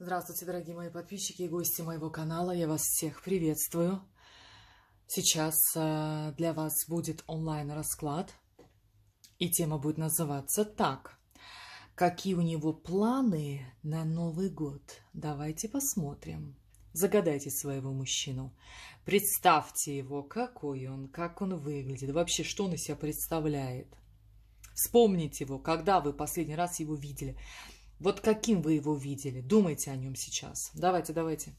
Здравствуйте, дорогие мои подписчики и гости моего канала. Я вас всех приветствую. Сейчас э, для вас будет онлайн-расклад. И тема будет называться так. Какие у него планы на Новый год? Давайте посмотрим. Загадайте своего мужчину. Представьте его, какой он, как он выглядит, вообще что он из себя представляет. Вспомните его, когда вы последний раз его видели. Вот каким вы его видели? Думайте о нем сейчас. Давайте, давайте.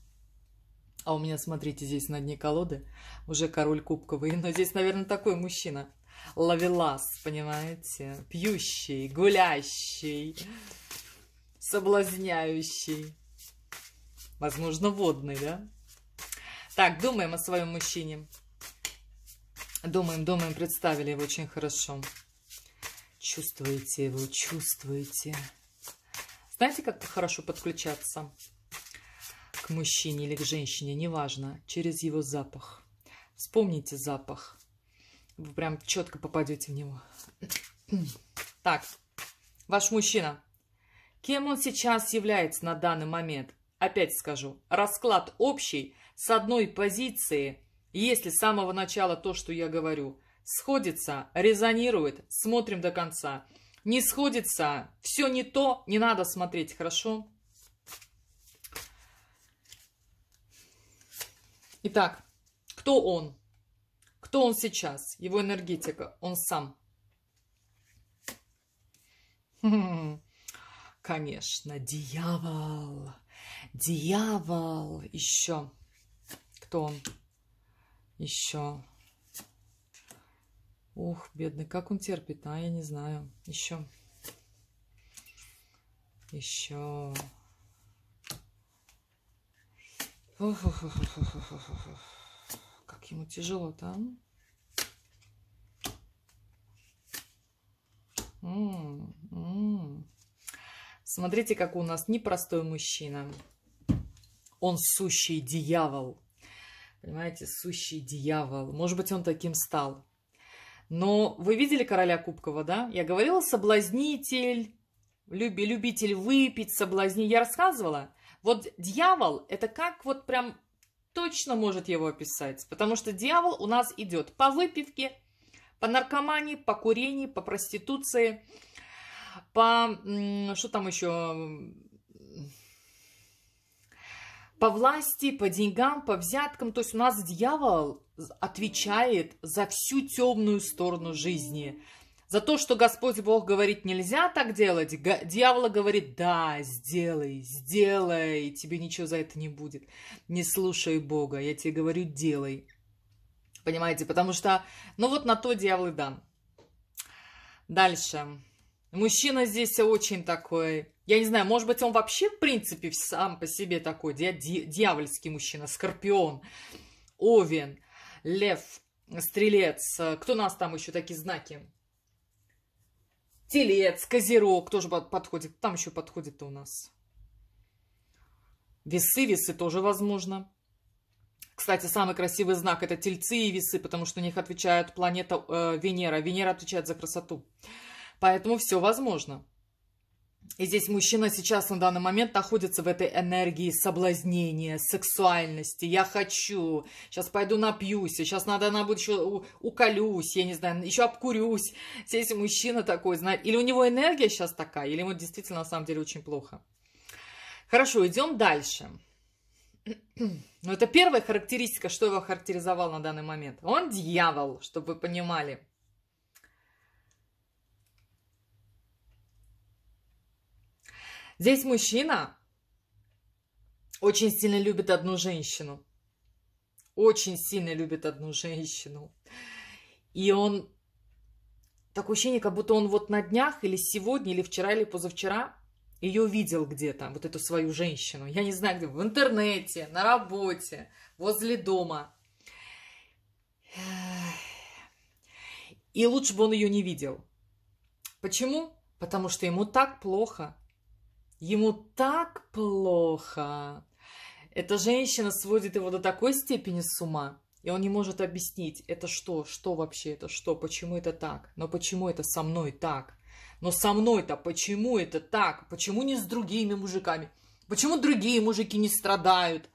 А у меня, смотрите, здесь на дне колоды уже король кубковый. Но здесь, наверное, такой мужчина. Лавелас, понимаете? Пьющий, гулящий, соблазняющий. Возможно, водный, да? Так, думаем о своем мужчине. Думаем, думаем, представили его очень хорошо. Чувствуете его, чувствуете. Чувствуете. Знаете, как хорошо подключаться к мужчине или к женщине, неважно, через его запах. Вспомните запах. Вы прям четко попадете в него. Так, ваш мужчина. Кем он сейчас является на данный момент? Опять скажу, расклад общий, с одной позиции, если с самого начала то, что я говорю, сходится, резонирует, смотрим до конца – не сходится, все не то, не надо смотреть, хорошо? Итак, кто он? Кто он сейчас? Его энергетика, он сам. Конечно, дьявол. Дьявол. Еще. Кто он? Еще. Ух, бедный, как он терпит, а, я не знаю. Еще. Еще. Ох, Как ему тяжело там. М-м-м. Смотрите, как у нас непростой мужчина. Он сущий дьявол. Понимаете, сущий дьявол. Может быть, он таким стал. Но вы видели короля Кубкова, да? Я говорила, соблазнитель, люби, любитель выпить, соблазни. Я рассказывала. Вот дьявол, это как вот прям точно может его описать. Потому что дьявол у нас идет по выпивке, по наркомании, по курению, по проституции, по, что там еще, по власти, по деньгам, по взяткам. То есть у нас дьявол отвечает за всю темную сторону жизни. За то, что Господь Бог говорит, нельзя так делать, дьявола говорит, да, сделай, сделай, тебе ничего за это не будет. Не слушай Бога, я тебе говорю, делай. Понимаете, потому что, ну вот на то дьявол и дан. Дальше. Мужчина здесь очень такой я не знаю, может быть, он вообще, в принципе, сам по себе такой дьявольский мужчина. Скорпион, Овен, Лев, Стрелец. Э, кто у нас там еще такие знаки? Телец, Козерог тоже подходит. Там еще подходит у нас. Весы, весы тоже возможно. Кстати, самый красивый знак – это тельцы и весы, потому что у них отвечает планета э, Венера. Венера отвечает за красоту. Поэтому все возможно. И здесь мужчина сейчас на данный момент находится в этой энергии соблазнения, сексуальности. Я хочу, сейчас пойду напьюсь, сейчас надо, она будет еще уколюсь, я не знаю, еще обкурюсь. Здесь мужчина такой, знает. Или у него энергия сейчас такая, или ему действительно на самом деле очень плохо. Хорошо, идем дальше. Но это первая характеристика, что его характеризовал на данный момент. Он дьявол, чтобы вы понимали. Здесь мужчина очень сильно любит одну женщину. Очень сильно любит одну женщину. И он... Такое ощущение, как будто он вот на днях, или сегодня, или вчера, или позавчера ее видел где-то, вот эту свою женщину. Я не знаю, где, в интернете, на работе, возле дома. И лучше бы он ее не видел. Почему? Потому что ему так плохо. Ему так плохо. Эта женщина сводит его до такой степени с ума, и он не может объяснить, это что, что вообще, это что, почему это так, но почему это со мной так, но со мной-то почему это так, почему не с другими мужиками, почему другие мужики не страдают,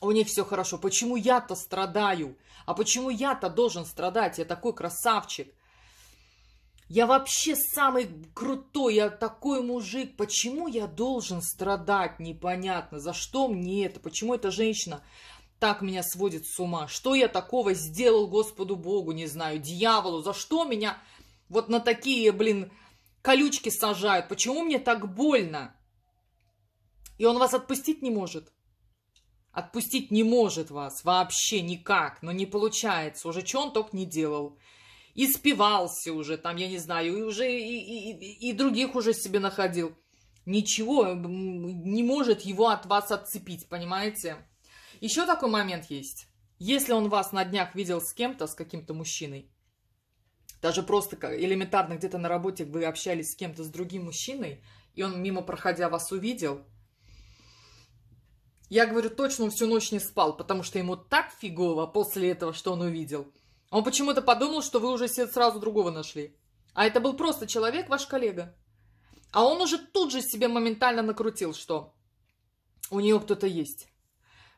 у них все хорошо, почему я-то страдаю, а почему я-то должен страдать, я такой красавчик, я вообще самый крутой, я такой мужик. Почему я должен страдать? Непонятно. За что мне это? Почему эта женщина так меня сводит с ума? Что я такого сделал Господу Богу? Не знаю, дьяволу. За что меня вот на такие, блин, колючки сажают? Почему мне так больно? И он вас отпустить не может. Отпустить не может вас вообще никак, но не получается. Уже что он только не делал испивался уже, там, я не знаю, и уже и, и, и других уже себе находил. Ничего не может его от вас отцепить, понимаете? Еще такой момент есть. Если он вас на днях видел с кем-то, с каким-то мужчиной, даже просто элементарно где-то на работе вы общались с кем-то, с другим мужчиной, и он мимо проходя вас увидел, я говорю, точно он всю ночь не спал, потому что ему так фигово после этого, что он увидел – он почему-то подумал, что вы уже все сразу другого нашли. А это был просто человек, ваш коллега. А он уже тут же себе моментально накрутил, что у нее кто-то есть.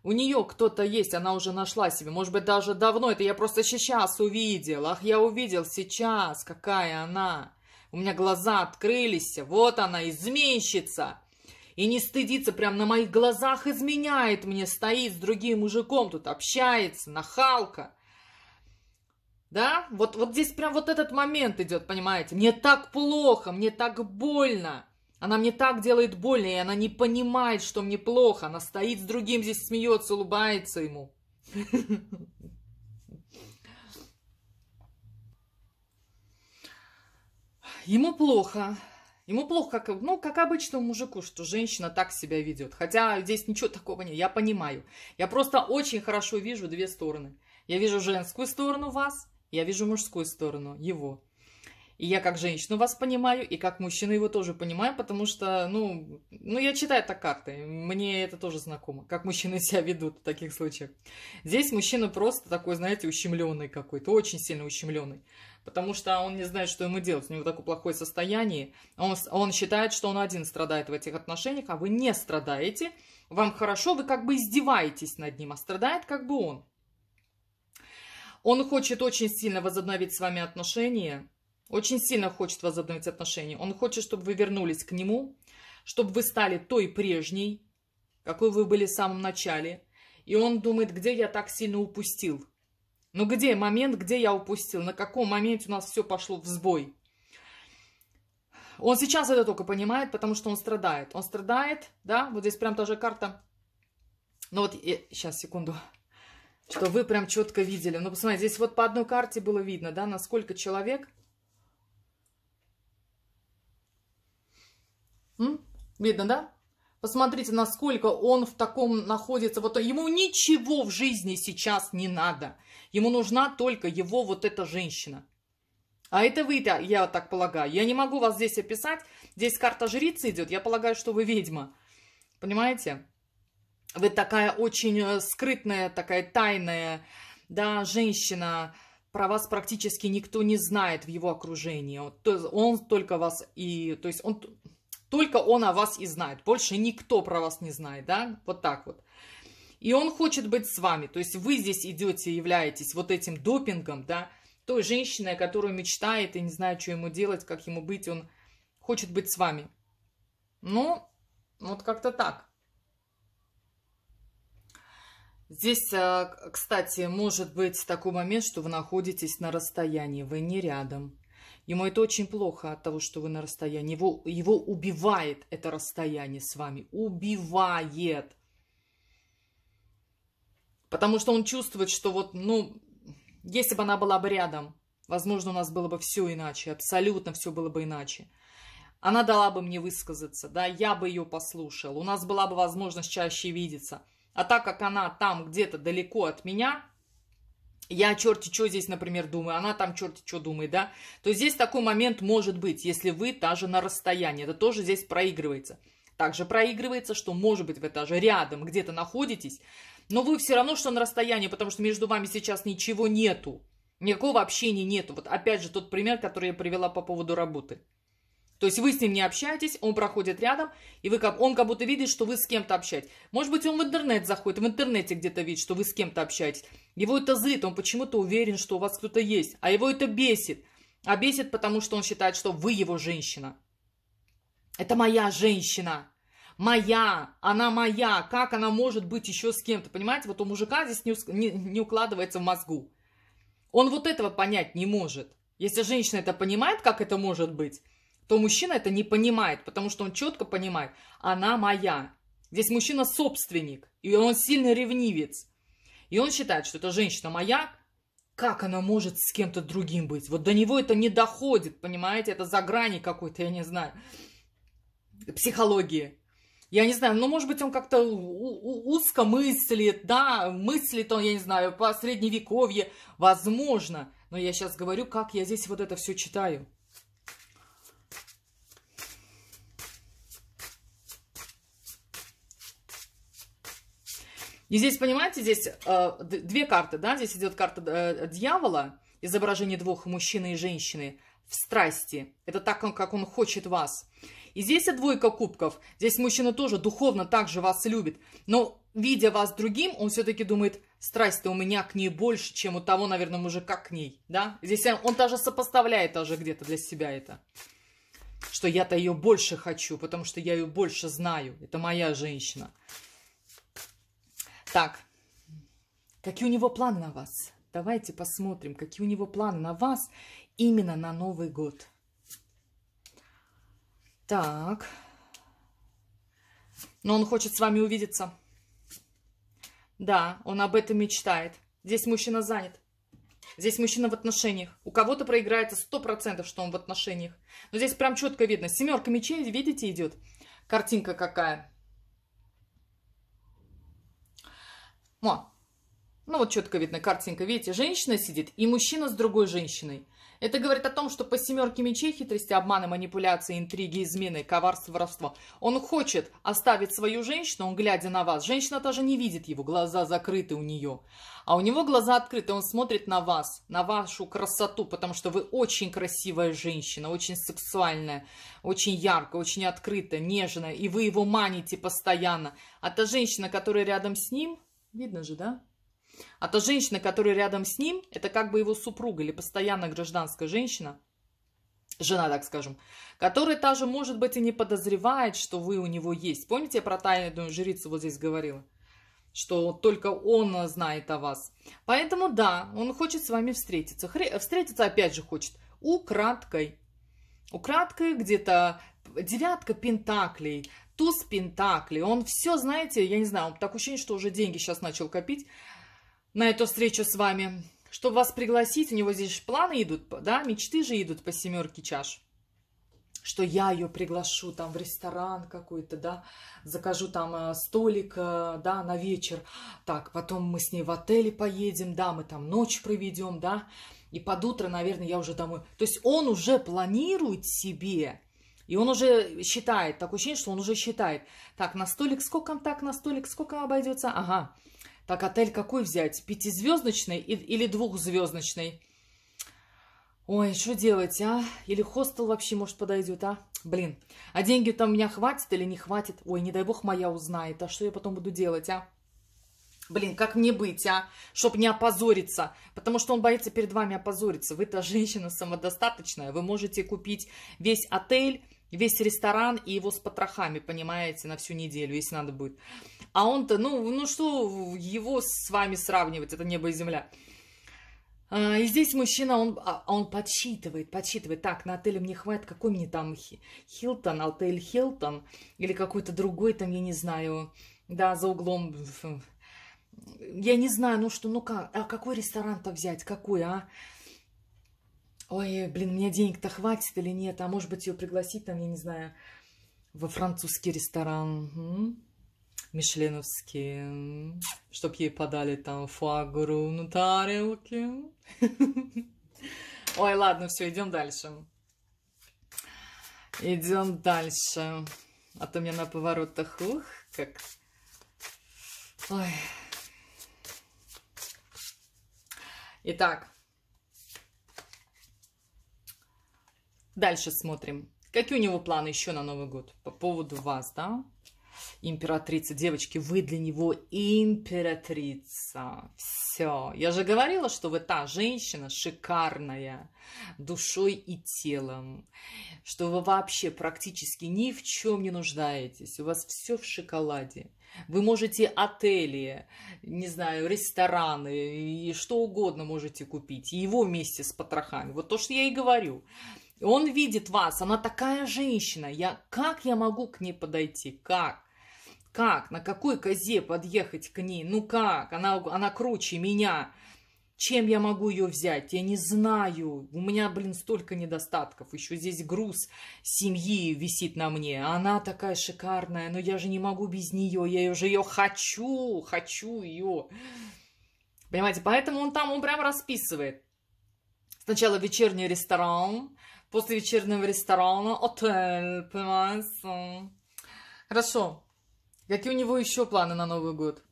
У нее кто-то есть, она уже нашла себе. Может быть, даже давно. Это я просто сейчас увидел. Ах, я увидел сейчас, какая она. У меня глаза открылись. Вот она, изменщица. И не стыдится, прям на моих глазах изменяет мне. Стоит с другим мужиком, тут общается, нахалка. Да? Вот, вот здесь прям вот этот момент идет, понимаете? Мне так плохо, мне так больно. Она мне так делает больно, и она не понимает, что мне плохо. Она стоит с другим здесь, смеется, улыбается ему. Ему плохо. Ему плохо, как, ну, как обычному мужику, что женщина так себя ведет. Хотя здесь ничего такого нет, я понимаю. Я просто очень хорошо вижу две стороны. Я вижу женскую сторону вас я вижу мужскую сторону, его. И я как женщину вас понимаю, и как мужчину его тоже понимаю, потому что, ну, ну я читаю так карты, мне это тоже знакомо, как мужчины себя ведут в таких случаях. Здесь мужчина просто такой, знаете, ущемленный какой-то, очень сильно ущемленный, потому что он не знает, что ему делать, у него такое плохое состояние, а он, он считает, что он один страдает в этих отношениях, а вы не страдаете, вам хорошо, вы как бы издеваетесь над ним, а страдает как бы он. Он хочет очень сильно возобновить с вами отношения. Очень сильно хочет возобновить отношения. Он хочет, чтобы вы вернулись к нему, чтобы вы стали той прежней, какой вы были в самом начале. И он думает, где я так сильно упустил. Ну где момент, где я упустил, на каком моменте у нас все пошло в сбой. Он сейчас это только понимает, потому что он страдает. Он страдает, да, вот здесь прям та же карта. Ну вот, я, сейчас, секунду что вы прям четко видели. Ну, посмотрите, здесь вот по одной карте было видно, да, насколько человек... М? Видно, да? Посмотрите, насколько он в таком находится. Вот ему ничего в жизни сейчас не надо. Ему нужна только его вот эта женщина. А это вы, я так полагаю. Я не могу вас здесь описать. Здесь карта жрицы идет. Я полагаю, что вы ведьма. Понимаете? вы такая очень э, скрытная, такая тайная, да, женщина, про вас практически никто не знает в его окружении. Он только вас и... То есть он... Только он о вас и знает. Больше никто про вас не знает, да? Вот так вот. И он хочет быть с вами. То есть вы здесь идете, являетесь вот этим допингом, да? Той женщиной, которая мечтает и не знает, что ему делать, как ему быть. Он хочет быть с вами. Ну, вот как-то так. Здесь, а, кстати, может быть такой момент, что вы находитесь на расстоянии, вы не рядом. Ему это очень плохо от того, что вы на расстоянии. Его, его убивает это расстояние с вами. Убивает. Потому что он чувствует, что вот, ну, если бы она была бы рядом, возможно, у нас было бы все иначе, абсолютно все было бы иначе. Она дала бы мне высказаться, да, я бы ее послушал, у нас была бы возможность чаще видеться. А так как она там где-то далеко от меня, я черти что здесь, например, думаю, она там черти что думает, да, то здесь такой момент может быть, если вы даже на расстоянии, это тоже здесь проигрывается. Также проигрывается, что может быть вы даже рядом где-то находитесь, но вы все равно, что на расстоянии, потому что между вами сейчас ничего нету, никакого общения нету. Вот опять же тот пример, который я привела по поводу работы. То есть вы с ним не общаетесь, он проходит рядом, и вы он как будто видит, что вы с кем-то общаетесь. Может быть, он в интернет заходит, в интернете где-то видит, что вы с кем-то общаетесь. Его это злит, он почему-то уверен, что у вас кто-то есть, а его это бесит. А бесит, потому что он считает, что вы его женщина. Это моя женщина. Моя, она моя, как она может быть еще с кем-то, понимаете? Вот у мужика здесь не, не, не укладывается в мозгу. Он вот этого понять не может. Если женщина это понимает, как это может быть, то мужчина это не понимает, потому что он четко понимает, она моя. Здесь мужчина собственник, и он сильный ревнивец. И он считает, что эта женщина моя, как она может с кем-то другим быть? Вот до него это не доходит, понимаете? Это за грани какой-то, я не знаю, психологии. Я не знаю, ну, может быть, он как-то узко мыслит, да, мыслит он, я не знаю, по средневековье, возможно. Но я сейчас говорю, как я здесь вот это все читаю. И здесь, понимаете, здесь э, две карты, да, здесь идет карта э, дьявола, изображение двух мужчины и женщины в страсти. Это так, как он хочет вас. И здесь двойка кубков. Здесь мужчина тоже духовно также вас любит. Но, видя вас другим, он все-таки думает, страсть-то у меня к ней больше, чем у того, наверное, мужика к ней. Да? Здесь он, он даже сопоставляет даже где-то для себя это. Что я-то ее больше хочу, потому что я ее больше знаю. Это моя женщина. Так, какие у него планы на вас? Давайте посмотрим, какие у него планы на вас именно на Новый год. Так. Но он хочет с вами увидеться. Да, он об этом мечтает. Здесь мужчина занят. Здесь мужчина в отношениях. У кого-то проиграется процентов, что он в отношениях. Но здесь прям четко видно. Семерка мечей, видите, идет. Картинка какая. Мо. Ну вот четко видно, картинка, видите, женщина сидит и мужчина с другой женщиной. Это говорит о том, что по семерке мечей хитрости, обманы, манипуляции, интриги, измены, коварство, воровство. Он хочет оставить свою женщину, он глядя на вас. Женщина тоже не видит его, глаза закрыты у нее. А у него глаза открыты, он смотрит на вас, на вашу красоту, потому что вы очень красивая женщина, очень сексуальная, очень яркая, очень открытая, нежная, и вы его маните постоянно. А та женщина, которая рядом с ним, Видно же, да? А то женщина, которая рядом с ним, это как бы его супруга или постоянно гражданская женщина, жена, так скажем, которая та может быть, и не подозревает, что вы у него есть. Помните, я про тайную жрицу вот здесь говорила? что только он знает о вас. Поэтому да, он хочет с вами встретиться. Хре встретиться опять же хочет украдкой. Украдкой где-то девятка пентаклей, туз Пентакли. Он все, знаете, я не знаю, он так ощущение, что уже деньги сейчас начал копить на эту встречу с вами. Чтобы вас пригласить, у него здесь планы идут, да, мечты же идут по семерке чаш. Что я ее приглашу там в ресторан какой-то, да, закажу там э, столик, э, да, на вечер. Так, потом мы с ней в отеле поедем, да, мы там ночь проведем, да. И под утро, наверное, я уже домой. То есть он уже планирует себе и он уже считает, такое ощущение, что он уже считает. Так, на столик сколько, так, на столик сколько обойдется? Ага. Так, отель какой взять? Пятизвездочный или двухзвездочный? Ой, что делать, а? Или хостел вообще, может, подойдет, а? Блин, а деньги там у меня хватит или не хватит? Ой, не дай бог моя узнает, а что я потом буду делать, а? блин, как мне быть, а? чтобы не опозориться. Потому что он боится перед вами опозориться. Вы-то женщина самодостаточная. Вы можете купить весь отель, весь ресторан и его с потрохами, понимаете, на всю неделю, если надо будет. А он-то, ну, ну что его с вами сравнивать? Это небо и земля. А, и здесь мужчина, он, а, а он подсчитывает, подсчитывает, так, на отеле мне хватит, какой мне там Хилтон, отель Хилтон, или какой-то другой там, я не знаю, да, за углом я не знаю, ну что, ну как, а какой ресторан-то взять, какой, а? Ой, блин, мне денег-то хватит или нет, а может быть ее пригласить там, я не знаю, во французский ресторан, угу. мишленовский, чтоб ей подали там фуагру на тарелке. Ой, ладно, все, идем дальше. Идем дальше. А то меня на поворотах, ух, как... Ой, Итак, дальше смотрим. Какие у него планы еще на Новый год по поводу вас, да? Императрица, девочки, вы для него императрица. Все. Я же говорила, что вы та женщина шикарная душой и телом, что вы вообще практически ни в чем не нуждаетесь, у вас все в шоколаде. Вы можете отели, не знаю, рестораны и что угодно можете купить. И его вместе с потрохами. Вот то, что я и говорю. Он видит вас, она такая женщина. Я, как я могу к ней подойти? Как? Как? На какой козе подъехать к ней? Ну как? Она, она круче меня. Чем я могу ее взять? Я не знаю. У меня, блин, столько недостатков. Еще здесь груз семьи висит на мне. Она такая шикарная, но я же не могу без нее. Я уже ее хочу, хочу ее. Понимаете, поэтому он там, он прям расписывает. Сначала вечерний ресторан, после вечернего ресторана отель, понимаете? Хорошо. Какие у него еще планы на Новый год?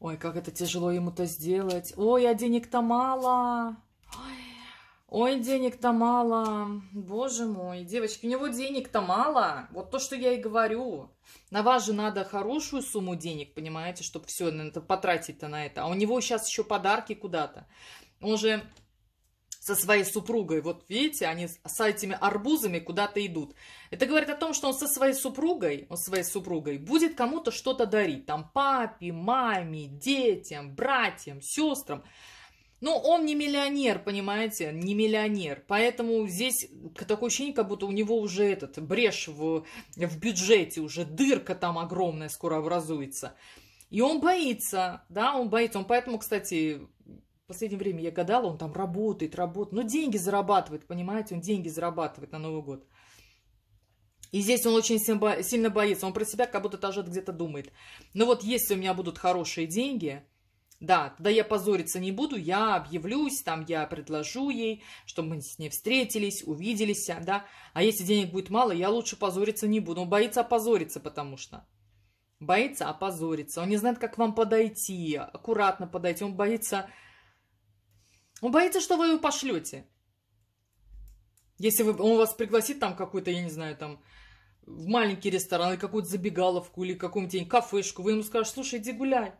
Ой, как это тяжело ему-то сделать. Ой, а денег-то мало. Ой, денег-то мало. Боже мой, девочки, у него денег-то мало. Вот то, что я и говорю. На вас же надо хорошую сумму денег, понимаете, чтобы все потратить-то на это. А у него сейчас еще подарки куда-то. Он же со своей супругой. Вот видите, они с этими арбузами куда-то идут. Это говорит о том, что он со своей супругой, он со своей супругой будет кому-то что-то дарить. Там папе, маме, детям, братьям, сестрам. Но он не миллионер, понимаете, не миллионер. Поэтому здесь такое ощущение, как будто у него уже этот брешь в, в бюджете, уже дырка там огромная скоро образуется. И он боится, да, он боится. Он поэтому, кстати, последнее время я гадала, он там работает, работает, но деньги зарабатывает, понимаете, он деньги зарабатывает на Новый год. И здесь он очень сильно боится, он про себя как будто тоже где-то думает. Ну вот если у меня будут хорошие деньги, да, тогда я позориться не буду, я объявлюсь, там я предложу ей, чтобы мы с ней встретились, увиделись, да. А если денег будет мало, я лучше позориться не буду. Он боится опозориться, потому что. Боится опозориться. Он не знает, как вам подойти, аккуратно подойти. Он боится он боится, что вы его пошлете. Если вы, он вас пригласит там какой-то, я не знаю, там, в маленький ресторан, или какую-то забегаловку, или какую-нибудь кафешку, вы ему скажете, слушай, иди гуляй.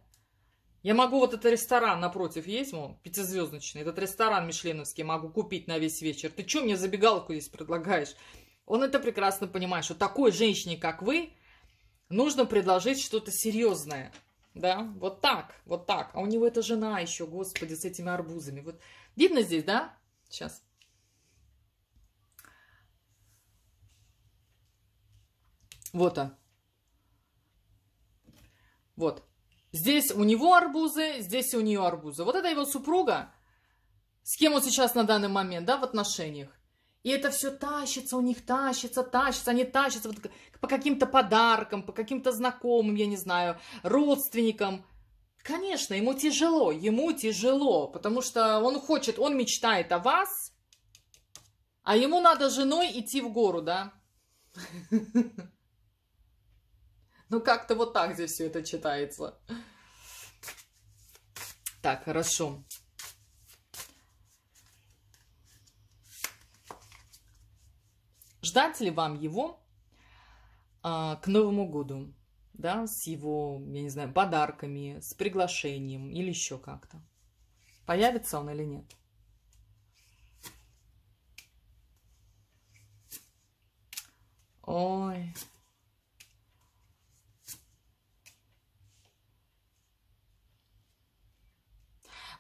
Я могу вот этот ресторан напротив есть, мол, пятизвездочный, этот ресторан мишленовский могу купить на весь вечер. Ты что мне забегаловку здесь предлагаешь? Он это прекрасно понимает, что такой женщине, как вы, нужно предложить что-то серьезное – да, вот так, вот так. А у него эта жена еще, господи, с этими арбузами. Вот видно здесь, да? Сейчас. Вот он. Вот. Здесь у него арбузы, здесь у нее арбузы. Вот это его супруга, с кем он сейчас на данный момент, да, в отношениях. И это все тащится у них, тащится, тащится, они тащатся вот по каким-то подаркам, по каким-то знакомым, я не знаю, родственникам. Конечно, ему тяжело, ему тяжело, потому что он хочет, он мечтает о вас, а ему надо женой идти в гору, да? Ну, как-то вот так здесь все это читается. Так, хорошо. Ждать ли вам его а, к Новому году? Да, с его, я не знаю, подарками, с приглашением или еще как-то. Появится он или нет? Ой.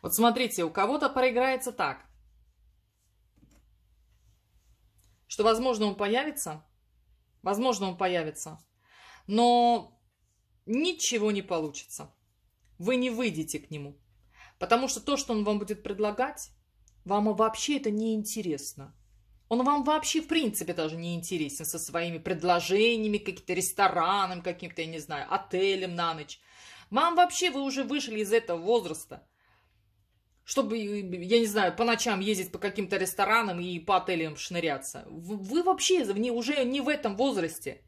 Вот смотрите, у кого-то проиграется так. что, возможно, он появится, возможно, он появится, но ничего не получится. Вы не выйдете к нему, потому что то, что он вам будет предлагать, вам вообще это не интересно. Он вам вообще, в принципе, даже не интересен со своими предложениями, каким-то рестораном, каким-то, я не знаю, отелем на ночь. Вам вообще, вы уже вышли из этого возраста – чтобы, э, я не знаю, по ночам ездить по каким-то ресторанам и по отелям шныряться. Вы вообще уже не в этом возрасте.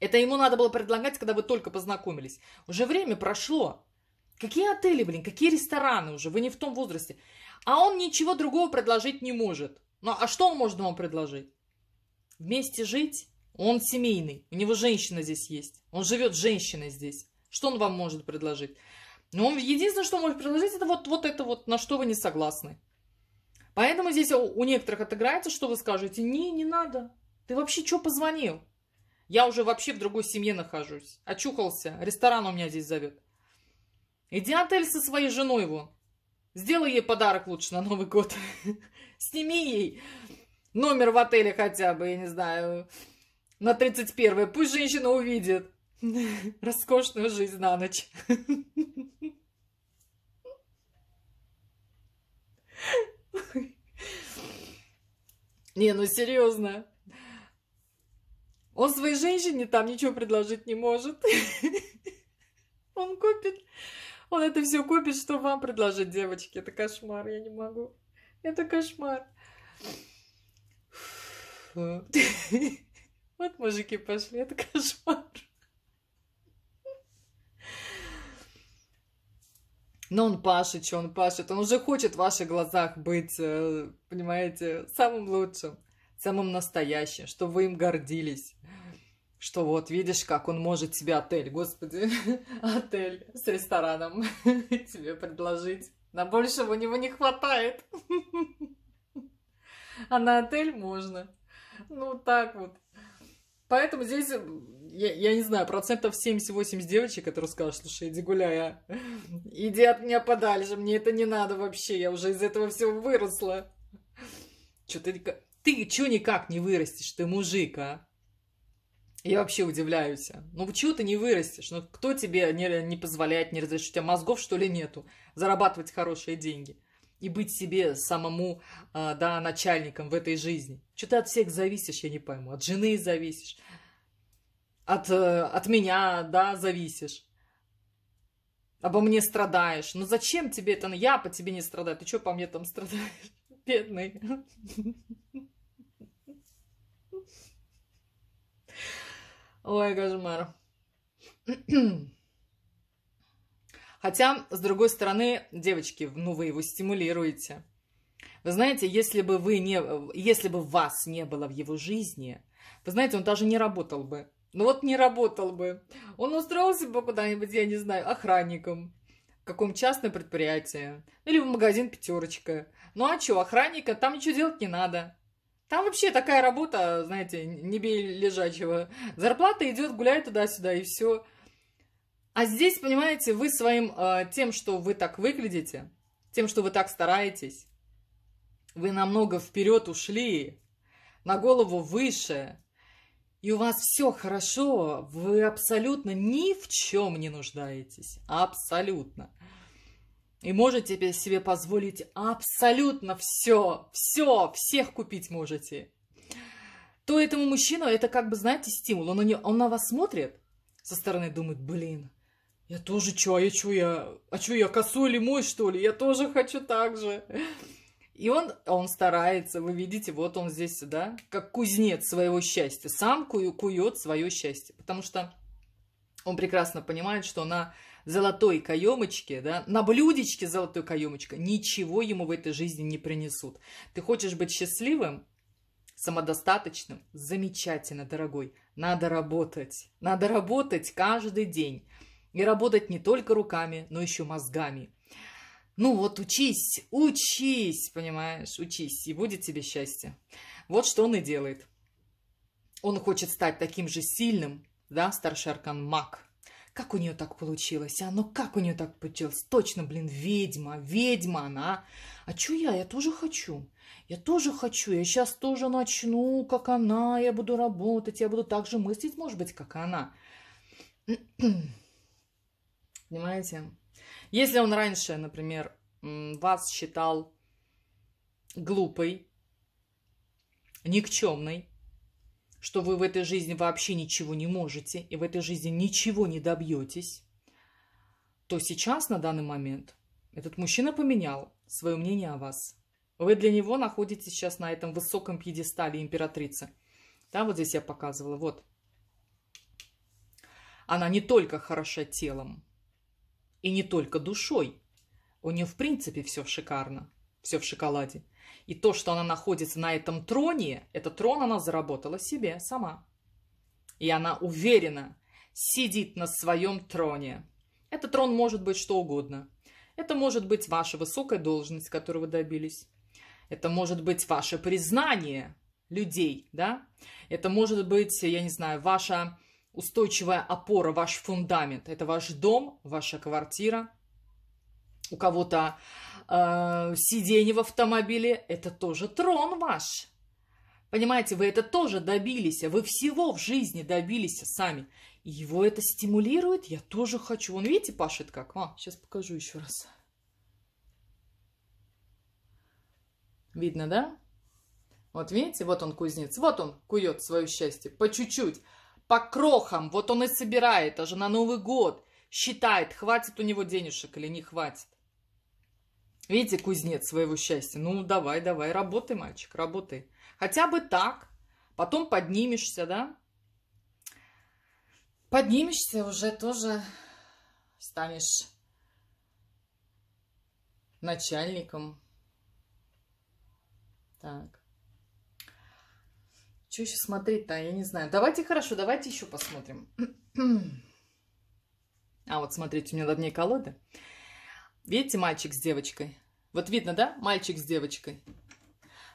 Это ему надо было предлагать, когда вы только познакомились. Уже время прошло. Какие отели, блин, какие рестораны уже? Вы не в том возрасте. А он ничего другого предложить не может. Ну, а что он может вам предложить? Вместе жить? Он семейный. У него женщина здесь есть. Он живет с женщиной здесь. Что он вам может предложить? Но ну, он единственное, что может предложить, это вот, вот это вот, на что вы не согласны. Поэтому здесь у некоторых отыграется, что вы скажете, не, не надо. Ты вообще что позвонил? Я уже вообще в другой семье нахожусь. Очухался, ресторан у меня здесь зовет. Иди отель со своей женой его. Сделай ей подарок лучше на Новый год. Сними ей номер в отеле хотя бы, я не знаю, на 31-е. Пусть женщина увидит роскошную жизнь на ночь. Не, ну серьезно. Он своей женщине там ничего предложить не может. Он купит. Он это все купит, что вам предложить, девочки. Это кошмар, я не могу. Это кошмар. Вот мужики пошли, это кошмар. но он пашет, что он пашет, он уже хочет в ваших глазах быть, э, понимаете, самым лучшим, самым настоящим, чтобы вы им гордились, что вот видишь, как он может себе отель, господи, отель с рестораном тебе предложить. На большего у него не хватает. А на отель можно. Ну, так вот. Поэтому здесь, э, я, я не знаю, процентов 70-80 девочек, которые скажут, слушай, иди гуляй, а. Иди от меня подальше, мне это не надо вообще, я уже из этого всего выросла. Чё ты, ты чё никак не вырастешь, ты мужик, а? Я вообще удивляюсь. Ну, почему ты не вырастешь? Ну, кто тебе не, не позволяет, не разрешит? У тебя мозгов, что ли, нету? Зарабатывать хорошие деньги и быть себе самому, а, да, начальником в этой жизни. Что ты от всех зависишь, я не пойму. От жены зависишь, от, э, от меня, да, зависишь. Обо мне страдаешь. Ну зачем тебе это? Ну я по тебе не страдаю. Ты что по мне там страдаешь? Бедный. Ой, кошмар. Хотя, с другой стороны, девочки, ну вы его стимулируете. Вы знаете, если бы, вы не, если бы вас не было в его жизни, вы знаете, он даже не работал бы. Ну вот не работал бы. Он устроился бы куда-нибудь, я не знаю, охранником в каком частном предприятии. Или в магазин «Пятерочка». Ну а что, охранника, там ничего делать не надо. Там вообще такая работа, знаете, не бей лежачего. Зарплата идет, гуляй туда-сюда и все. А здесь, понимаете, вы своим э, тем, что вы так выглядите, тем, что вы так стараетесь, вы намного вперед ушли, на голову выше, и у вас все хорошо, вы абсолютно ни в чем не нуждаетесь, абсолютно. И можете себе позволить абсолютно все, все, всех купить можете. То этому мужчину это как бы, знаете, стимул. Он, он на вас смотрит со стороны думает, блин, я тоже чё, а я чё, я... А чё, я косой мой что ли? Я тоже хочу так же. И он, он старается, вы видите, вот он здесь, да, как кузнец своего счастья. Сам кую, кует свое счастье, потому что он прекрасно понимает, что на золотой каемочке, да, на блюдечке золотой каемочка ничего ему в этой жизни не принесут. Ты хочешь быть счастливым, самодостаточным? Замечательно, дорогой. Надо работать. Надо работать каждый день и работать не только руками, но еще мозгами. Ну вот учись, учись, понимаешь, учись, и будет тебе счастье. Вот что он и делает. Он хочет стать таким же сильным, да, старший аркан маг. Как у нее так получилось, а? Ну как у нее так получилось? Точно, блин, ведьма, ведьма она. А чё я? Я тоже хочу. Я тоже хочу. Я сейчас тоже начну, как она. Я буду работать, я буду так же мыслить, может быть, как она. Понимаете? Если он раньше, например, вас считал глупой, никчемной, что вы в этой жизни вообще ничего не можете и в этой жизни ничего не добьетесь, то сейчас, на данный момент, этот мужчина поменял свое мнение о вас. Вы для него находитесь сейчас на этом высоком пьедестале императрицы. Да, вот здесь я показывала, вот. Она не только хороша телом, и не только душой. У нее в принципе все шикарно, все в шоколаде. И то, что она находится на этом троне, этот трон она заработала себе сама. И она уверенно сидит на своем троне. Этот трон может быть что угодно. Это может быть ваша высокая должность, которую вы добились. Это может быть ваше признание людей, да? Это может быть, я не знаю, ваша устойчивая опора, ваш фундамент. Это ваш дом, ваша квартира. У кого-то э, сиденье в автомобиле – это тоже трон ваш. Понимаете, вы это тоже добились, вы всего в жизни добились сами. И его это стимулирует, я тоже хочу. он видите, пашет как? А, сейчас покажу еще раз. Видно, да? Вот видите, вот он кузнец, вот он кует свое счастье по чуть-чуть по крохам, вот он и собирает, а даже на Новый год, считает, хватит у него денежек или не хватит. Видите, кузнец своего счастья. Ну, давай, давай, работай, мальчик, работай. Хотя бы так. Потом поднимешься, да? Поднимешься, уже тоже станешь начальником. Так. Что еще смотреть-то, я не знаю. Давайте, хорошо, давайте еще посмотрим. А вот смотрите, у меня давнее колода. Видите, мальчик с девочкой? Вот видно, да? Мальчик с девочкой.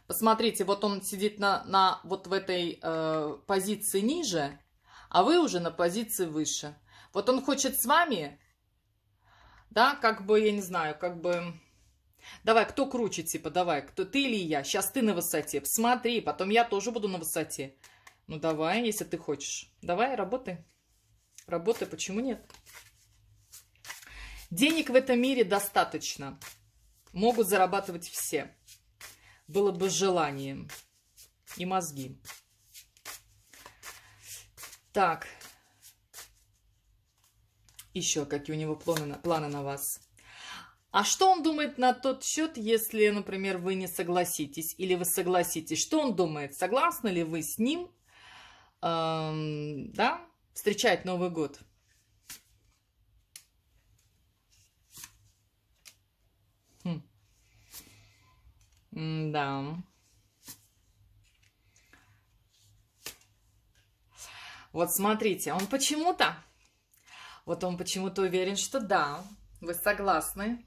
Посмотрите, вот он сидит на, на вот в этой э, позиции ниже, а вы уже на позиции выше. Вот он хочет с вами, да, как бы, я не знаю, как бы Давай, кто круче, типа, давай, кто ты или я? Сейчас ты на высоте. Смотри, потом я тоже буду на высоте. Ну давай, если ты хочешь. Давай, работай. Работай, почему нет? Денег в этом мире достаточно. Могут зарабатывать все. Было бы желанием. И мозги. Так. Еще какие у него планы на, планы на вас. А что он думает на тот счет, если, например, вы не согласитесь или вы согласитесь? Что он думает? Согласны ли вы с ним, эм, да, встречать Новый год? Хм. Да. Вот смотрите, он почему-то, вот он почему-то уверен, что да, вы согласны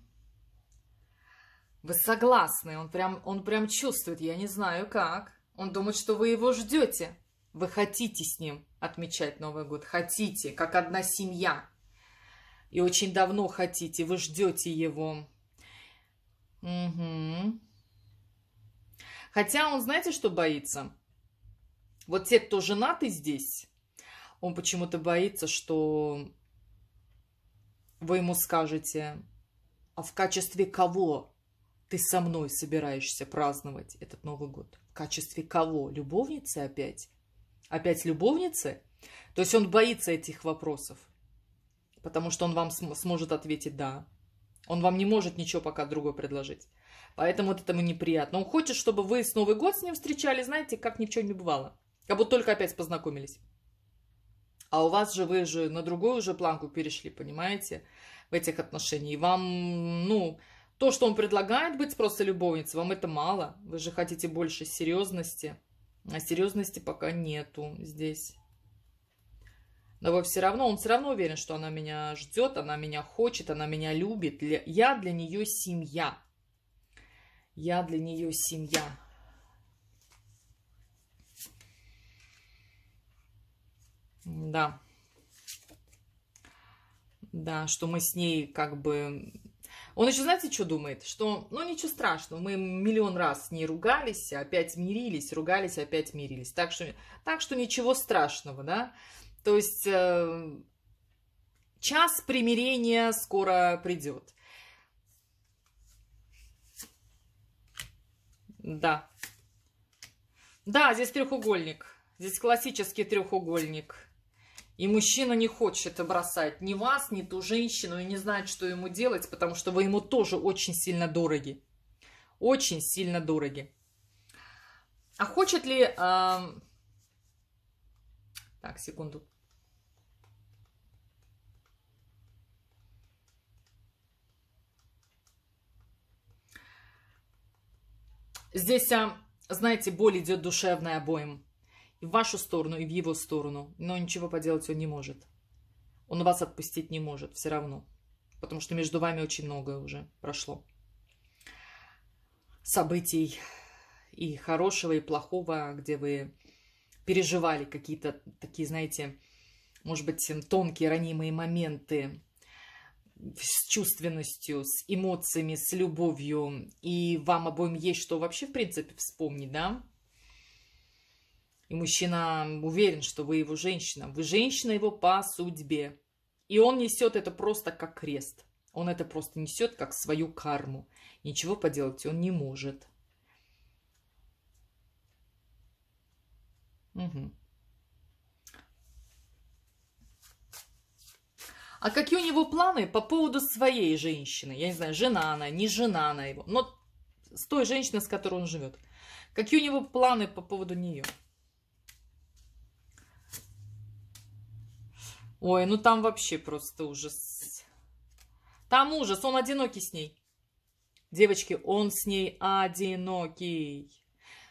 вы согласны, он прям, он прям чувствует, я не знаю как. Он думает, что вы его ждете. Вы хотите с ним отмечать Новый год, хотите, как одна семья. И очень давно хотите, вы ждете его. Угу. Хотя он, знаете, что боится? Вот те, кто женаты здесь, он почему-то боится, что вы ему скажете, а в качестве кого ты со мной собираешься праздновать этот Новый год? В качестве кого? Любовницы опять? Опять любовницы? То есть он боится этих вопросов, потому что он вам см сможет ответить «да». Он вам не может ничего пока другое предложить. Поэтому вот это ему неприятно. Он хочет, чтобы вы с Новый год с ним встречали, знаете, как ни в чем не бывало. Как будто только опять познакомились. А у вас же вы же на другую уже планку перешли, понимаете, в этих отношениях. И вам, ну, то, что он предлагает быть просто любовницей, вам это мало. Вы же хотите больше серьезности. А серьезности пока нету здесь. Но вы все равно, он все равно уверен, что она меня ждет, она меня хочет, она меня любит. Я для нее семья. Я для нее семья. Да. Да, что мы с ней как бы он еще, знаете, что думает? Что, ну, ничего страшного, мы миллион раз не ругались, опять мирились, ругались, опять мирились. Так что, так что ничего страшного, да? То есть э, час примирения скоро придет. Да. Да, здесь треугольник. Здесь классический треугольник. И мужчина не хочет бросать ни вас, ни ту женщину и не знает, что ему делать, потому что вы ему тоже очень сильно дороги. Очень сильно дороги. А хочет ли... Э... Так, секунду. Здесь, знаете, боль идет душевная обоим. И в вашу сторону, и в его сторону. Но ничего поделать он не может. Он вас отпустить не может все равно. Потому что между вами очень многое уже прошло. Событий и хорошего, и плохого, где вы переживали какие-то такие, знаете, может быть, тонкие, ранимые моменты с чувственностью, с эмоциями, с любовью, и вам обоим есть что вообще, в принципе, вспомнить, да? И мужчина уверен, что вы его женщина. Вы женщина его по судьбе. И он несет это просто как крест. Он это просто несет как свою карму. Ничего поделать он не может. Угу. А какие у него планы по поводу своей женщины? Я не знаю, жена она, не жена она его. Но с той женщиной, с которой он живет. Какие у него планы по поводу нее? Ой, ну там вообще просто ужас. Там ужас, он одинокий с ней. Девочки, он с ней одинокий.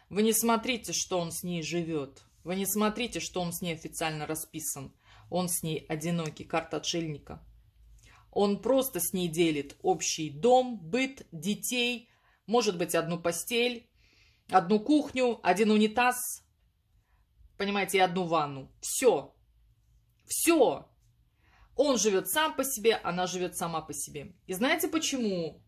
Вы не смотрите, что он с ней живет. Вы не смотрите, что он с ней официально расписан. Он с ней одинокий, карта отшельника. Он просто с ней делит общий дом, быт, детей, может быть, одну постель, одну кухню, один унитаз, понимаете, и одну ванну. Все. Все. Он живет сам по себе, она живет сама по себе. И знаете, почему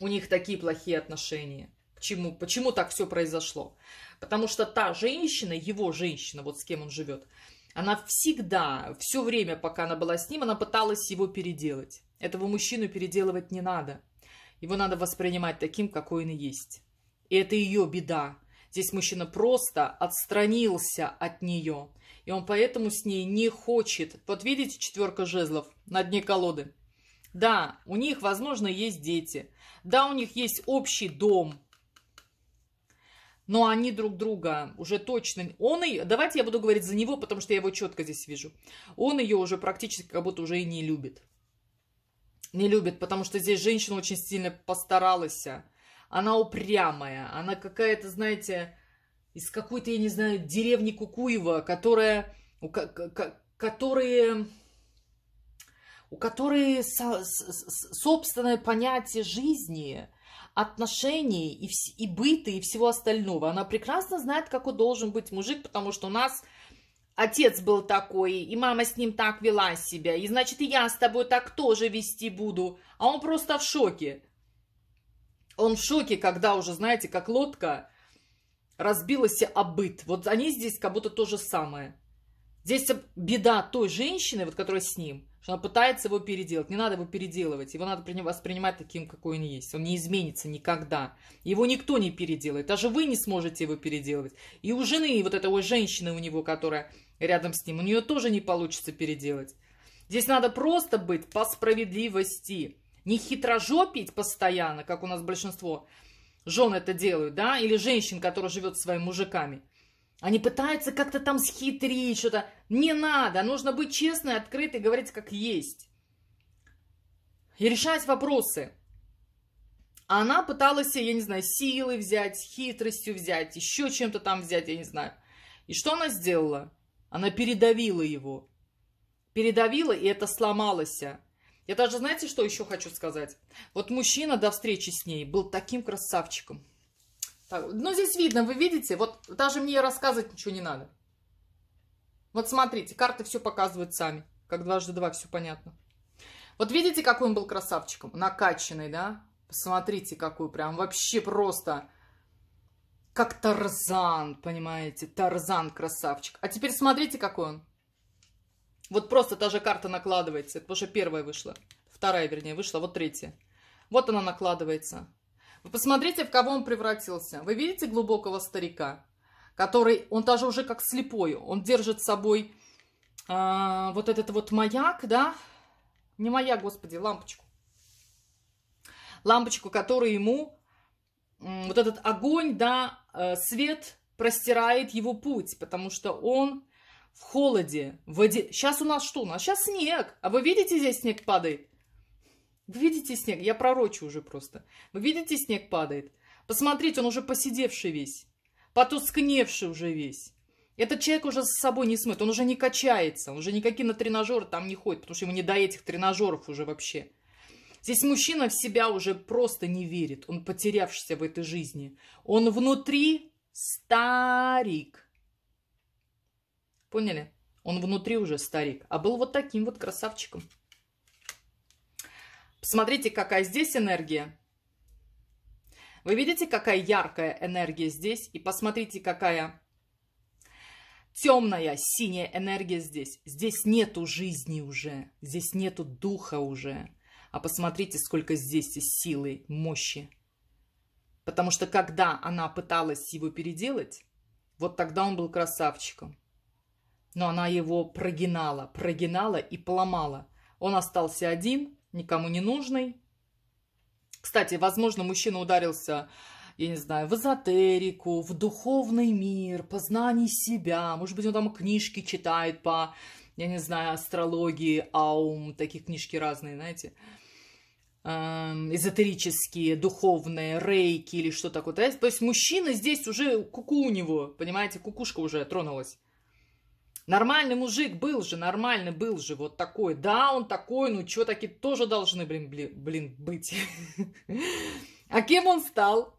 у них такие плохие отношения? Почему, почему так все произошло? Потому что та женщина, его женщина, вот с кем он живет, она всегда, все время, пока она была с ним, она пыталась его переделать. Этого мужчину переделывать не надо. Его надо воспринимать таким, какой он и есть. И это ее беда. Здесь мужчина просто отстранился от нее и он поэтому с ней не хочет. Вот видите четверка жезлов на дне колоды? Да, у них, возможно, есть дети. Да, у них есть общий дом. Но они друг друга уже точно... Он и Давайте я буду говорить за него, потому что я его четко здесь вижу. Он ее уже практически как будто уже и не любит. Не любит, потому что здесь женщина очень сильно постаралась. Она упрямая. Она какая-то, знаете из какой-то, я не знаю, деревни Кукуева, которая, у, которые, у которой со, с, собственное понятие жизни, отношений и, вс, и быта и всего остального. Она прекрасно знает, какой должен быть мужик, потому что у нас отец был такой, и мама с ним так вела себя, и значит, и я с тобой так тоже вести буду. А он просто в шоке. Он в шоке, когда уже, знаете, как лодка разбилась об быт. Вот они здесь как будто то же самое. Здесь беда той женщины, вот которая с ним, что она пытается его переделать. Не надо его переделывать. Его надо воспринимать таким, какой он есть. Он не изменится никогда. Его никто не переделает. Даже вы не сможете его переделывать. И у жены, и вот этой вот женщины у него, которая рядом с ним, у нее тоже не получится переделать. Здесь надо просто быть по справедливости. Не хитрожопить постоянно, как у нас большинство жен это делают, да, или женщин, которые живет со своими мужиками. Они пытаются как-то там схитрить, что-то. Не надо, нужно быть честной, открытой, говорить как есть. И решать вопросы. А она пыталась, я не знаю, силы взять, хитростью взять, еще чем-то там взять, я не знаю. И что она сделала? Она передавила его. Передавила, и это сломалось. Я даже, знаете, что еще хочу сказать? Вот мужчина до встречи с ней был таким красавчиком. Так, ну, здесь видно, вы видите, вот даже мне рассказывать ничего не надо. Вот смотрите, карты все показывают сами, как дважды два, все понятно. Вот видите, какой он был красавчиком? Накачанный, да? Посмотрите, какой прям вообще просто... Как Тарзан, понимаете? Тарзан красавчик. А теперь смотрите, какой он. Вот просто та же карта накладывается, Это уже первая вышла. Вторая, вернее, вышла, вот третья. Вот она накладывается. Вы посмотрите, в кого он превратился. Вы видите глубокого старика, который, он даже уже как слепой, он держит с собой э, вот этот вот маяк, да? Не маяк, господи, лампочку. Лампочку, которая ему, вот этот огонь, да, э, свет простирает его путь, потому что он в холоде, в воде. Сейчас у нас что? У нас сейчас снег. А вы видите, здесь снег падает? Вы видите снег? Я пророчу уже просто. Вы видите, снег падает? Посмотрите, он уже посидевший весь, потускневший уже весь. Этот человек уже с собой не смыт, он уже не качается, он уже никакие на тренажеры там не ходит, потому что ему не до этих тренажеров уже вообще. Здесь мужчина в себя уже просто не верит, он потерявшийся в этой жизни. Он внутри старик. Поняли? Он внутри уже старик, а был вот таким вот красавчиком. Посмотрите, какая здесь энергия. Вы видите, какая яркая энергия здесь? И посмотрите, какая темная синяя энергия здесь. Здесь нету жизни уже, здесь нету духа уже. А посмотрите, сколько здесь силы, мощи. Потому что когда она пыталась его переделать, вот тогда он был красавчиком но она его прогинала, прогинала и поломала. Он остался один, никому не нужный. Кстати, возможно, мужчина ударился, я не знаю, в эзотерику, в духовный мир, познание себя. Может быть, он там книжки читает по, я не знаю, астрологии, аум, такие книжки разные, знаете эм, эзотерические, духовные, рейки или что то такое. То есть мужчина здесь уже куку -ку у него, понимаете, кукушка уже тронулась. Нормальный мужик был же, нормальный был же, вот такой. Да, он такой, ну чё, такие тоже должны, блин, блин, блин быть. А кем он стал?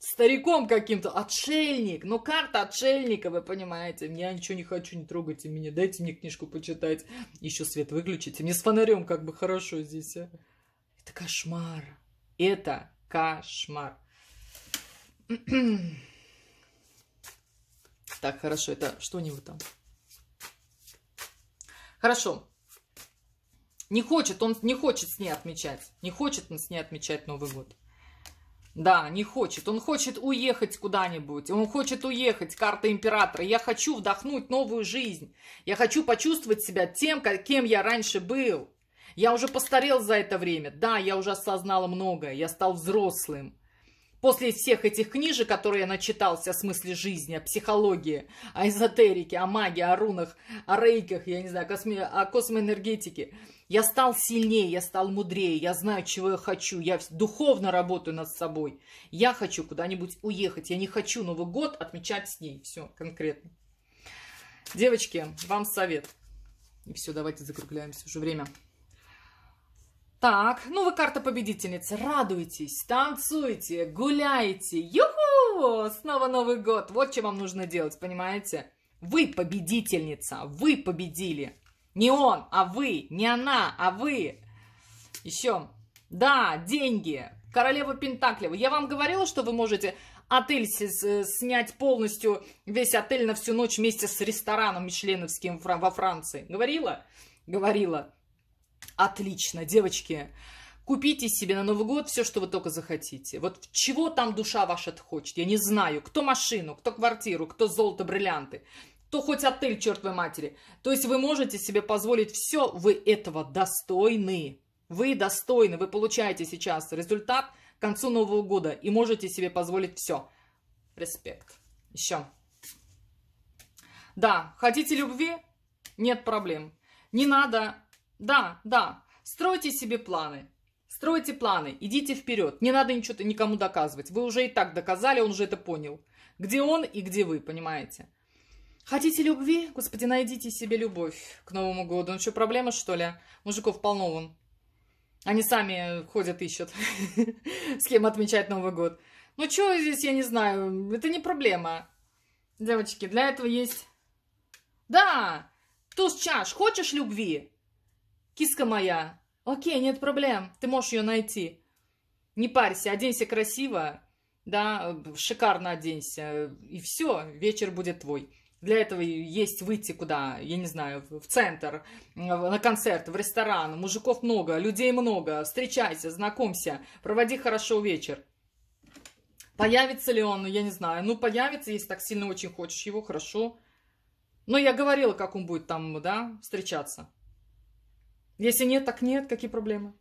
Стариком каким-то, отшельник, ну карта отшельника, вы понимаете, я ничего не хочу, не трогайте меня, дайте мне книжку почитать, еще свет выключите, мне с фонарем как бы хорошо здесь, а? Это кошмар, это кошмар. Так, хорошо, это что у него там? Хорошо. Не хочет, он не хочет с ней отмечать. Не хочет он с ней отмечать Новый год. Да, не хочет. Он хочет уехать куда-нибудь. Он хочет уехать, карта императора. Я хочу вдохнуть новую жизнь. Я хочу почувствовать себя тем, кем я раньше был. Я уже постарел за это время. Да, я уже осознала многое. Я стал взрослым. После всех этих книжек, которые я начитался о смысле жизни, о психологии, о эзотерике, о магии, о рунах, о рейках, я не знаю, о, космо... о космоэнергетике, я стал сильнее, я стал мудрее, я знаю, чего я хочу, я духовно работаю над собой. Я хочу куда-нибудь уехать, я не хочу Новый год отмечать с ней. Все, конкретно. Девочки, вам совет. И все, давайте закругляемся, уже время. Так, ну вы карта победительницы, радуйтесь, танцуйте, гуляйте, юху, снова Новый год, вот что вам нужно делать, понимаете? Вы победительница, вы победили, не он, а вы, не она, а вы. Еще, да, деньги, королева Пентаклева, я вам говорила, что вы можете отель снять полностью, весь отель на всю ночь вместе с рестораном мишленовским во Франции, говорила? Говорила. Отлично, девочки, купите себе на Новый год все, что вы только захотите. Вот чего там душа ваша хочет, я не знаю. Кто машину, кто квартиру, кто золото, бриллианты, кто хоть отель, чертовой матери. То есть вы можете себе позволить все, вы этого достойны. Вы достойны, вы получаете сейчас результат к концу Нового года и можете себе позволить все. Респект. Еще. Да, хотите любви? Нет проблем. Не надо да, да, стройте себе планы. Стройте планы, идите вперед. Не надо ничего никому доказывать. Вы уже и так доказали, он уже это понял. Где он и где вы, понимаете? Хотите любви? Господи, найдите себе любовь к Новому году. Ну что, проблема, что ли? Мужиков полно вон. Они сами ходят, ищут, с кем отмечать Новый год. Ну что здесь, я не знаю, это не проблема. Девочки, для этого есть... Да, туз чаш, хочешь любви? Киска моя. Окей, нет проблем. Ты можешь ее найти. Не парься, оденься красиво. Да, шикарно оденься. И все, вечер будет твой. Для этого есть выйти куда, я не знаю, в центр, на концерт, в ресторан. Мужиков много, людей много. Встречайся, знакомься, проводи хорошо вечер. Появится ли он, ну, я не знаю. Ну, появится, если так сильно очень хочешь его, хорошо. Но я говорила, как он будет там, да, встречаться. Если нет, так нет, какие проблемы?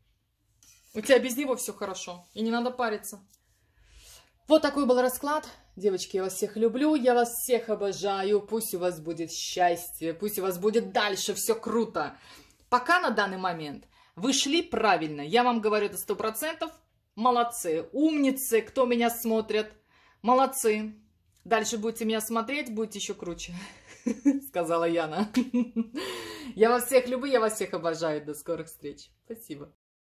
У тебя без него все хорошо, и не надо париться. Вот такой был расклад. Девочки, я вас всех люблю, я вас всех обожаю. Пусть у вас будет счастье, пусть у вас будет дальше все круто. Пока на данный момент вы шли правильно. Я вам говорю это сто Молодцы, умницы, кто меня смотрит. Молодцы. Дальше будете меня смотреть, будете еще круче. сказала Яна. Я вас всех люблю, я вас всех обожаю. До скорых встреч. Спасибо.